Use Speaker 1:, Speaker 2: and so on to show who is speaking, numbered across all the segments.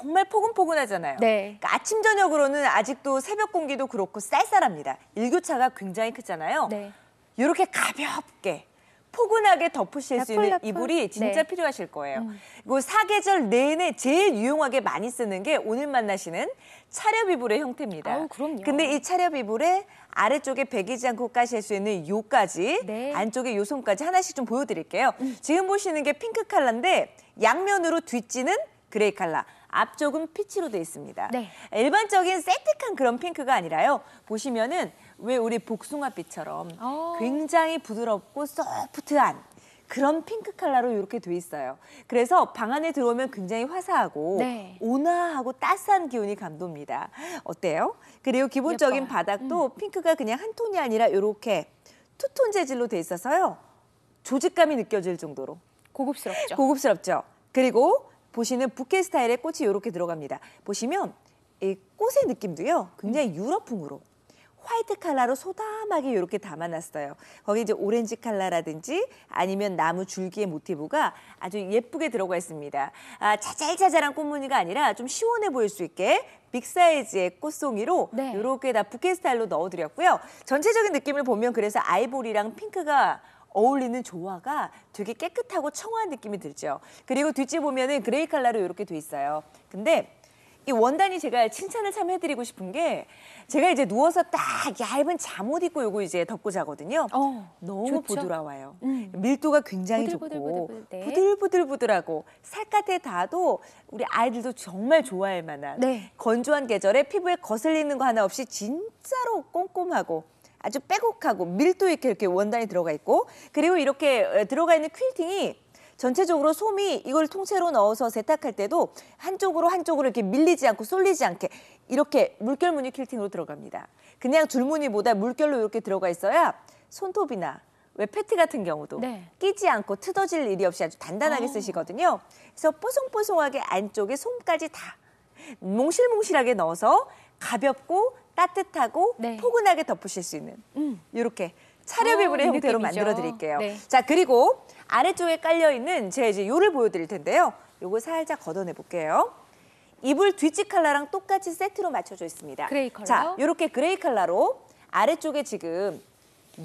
Speaker 1: 정말 포근포근하잖아요. 네. 그러니까 아침 저녁으로는 아직도 새벽 공기도 그렇고 쌀쌀합니다. 일교차가 굉장히 크잖아요. 네. 이렇게 가볍게 포근하게 덮으실 라수 있는 라 이불이 진짜 네. 필요하실 거예요. 음. 그리고 사계절 내내 제일 유용하게 많이 쓰는 게 오늘 만나시는 차렵 이불의 형태입니다. 아우, 그럼요. 근데 이 차렵 이불에 아래쪽에 베기지 않고 까실 수 있는 요까지 네. 안쪽에 요솜까지 하나씩 좀 보여드릴게요. 음. 지금 보시는 게 핑크 칼라인데 양면으로 뒷지는 그레이 칼라 앞쪽은 피치로 되어 있습니다. 네. 일반적인 세틱한 그런 핑크가 아니라요. 보시면은 왜 우리 복숭아빛처럼 오. 어. 굉장히 부드럽고 소프트한 그런 핑크 컬러로 이렇게 돼 있어요. 그래서 방 안에 들어오면 굉장히 화사하고 네. 온화하고 따스한 기운이 감돕니다. 어때요? 그리고 기본적인 예뻐 바닥도 음. 핑크가 그냥 한 톤이 아니라 이렇게 투톤 재질로 돼 있어서요. 조직감이 느껴질 정도로. 고급스럽죠. 고급스럽죠. 그리고 보시는 부케 스타일의 꽃이 이렇게 들어갑니다. 보시면 이 꽃의 느낌도요. 굉장히 음. 유럽풍으로 화이트 칼라로 소담하게 이렇게 담아놨어요. 거기 이제 오렌지 칼라라든지 아니면 나무 줄기의 모티브가 아주 예쁘게 들어가 있습니다. 아, 자잘자잘한 꽃무늬가 아니라 좀 시원해 보일 수 있게 빅사이즈의 꽃송이로 네. 이렇게 다 부케 스타일로 넣어드렸고요. 전체적인 느낌을 보면 그래서 아이보리랑 핑크가 어울리는 조화가 되게 깨끗하고 청아한 느낌이 들죠. 그리고 뒷집 보면은 그레이 컬러로 이렇게 돼 있어요. 근데 이 원단이 제가 칭찬을 참 해드리고 싶은 게 제가 이제 누워서 딱 얇은 잠옷 입고 요거 이제 덮고 자거든요. 어, 너무 좋죠? 보드라워요. 음. 밀도가 굉장히 부들부들, 좋고 부들부들부들, 네. 하고 살갗에 닿아도 우리 아이들도 정말 좋아할 만한 네. 건조한 계절에 피부에 거슬리는 거 하나 없이 진짜로 꼼꼼하고 아주 빼곡하고 밀도 있게 이렇게 원단이 들어가 있고 그리고 이렇게 어, 들어가 있는 퀼팅이 전체적으로 솜이 이걸 통째로 넣어서 세탁할 때도 한쪽으로 한쪽으로 이렇게 밀리지 않고 쏠리지 않게 이렇게 물결 무늬 퀼팅으로 들어갑니다. 그냥 줄무늬보다 물결로 이렇게 들어가 있어야 손톱이나 왜 패티 같은 경우도 네. 끼지 않고 트어질 일이 없이 아주 단단하게 어. 쓰시거든요. 그래서 뽀송뽀송하게 안쪽에 솜까지 다 몽실몽실하게 넣어서 가볍고 따뜻하고 네. 포근하게 덮으실 수 있는 음. 이렇게 차려비불의 어, 형태로 만들어 드릴게요. 네. 자 그리고 아래쪽에 깔려 있는 제 이제 요를 보여드릴 텐데요. 요거 살짝 걷어내 볼게요. 이불 뒤집 칼라랑 똑같이 세트로 맞춰져 있습니다. 그레이 컬러. 자요렇게 그레이 칼라로 아래쪽에 지금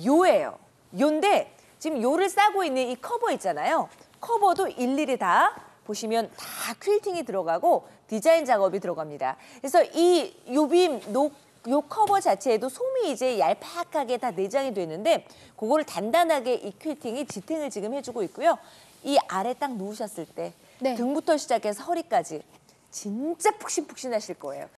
Speaker 1: 요예요. 요인데 지금 요를 싸고 있는 이 커버 있잖아요. 커버도 일일이 다 보시면 다 퀼팅이 들어가고 디자인 작업이 들어갑니다. 그래서 이 요빔 녹요 커버 자체에도 솜이 이제 얄팍하게 다 내장이 되는데 그거를 단단하게 이 퀼팅이 지탱을 지금 해주고 있고요. 이 아래 딱 누우셨을 때 네. 등부터 시작해서 허리까지 진짜 푹신푹신하실 거예요.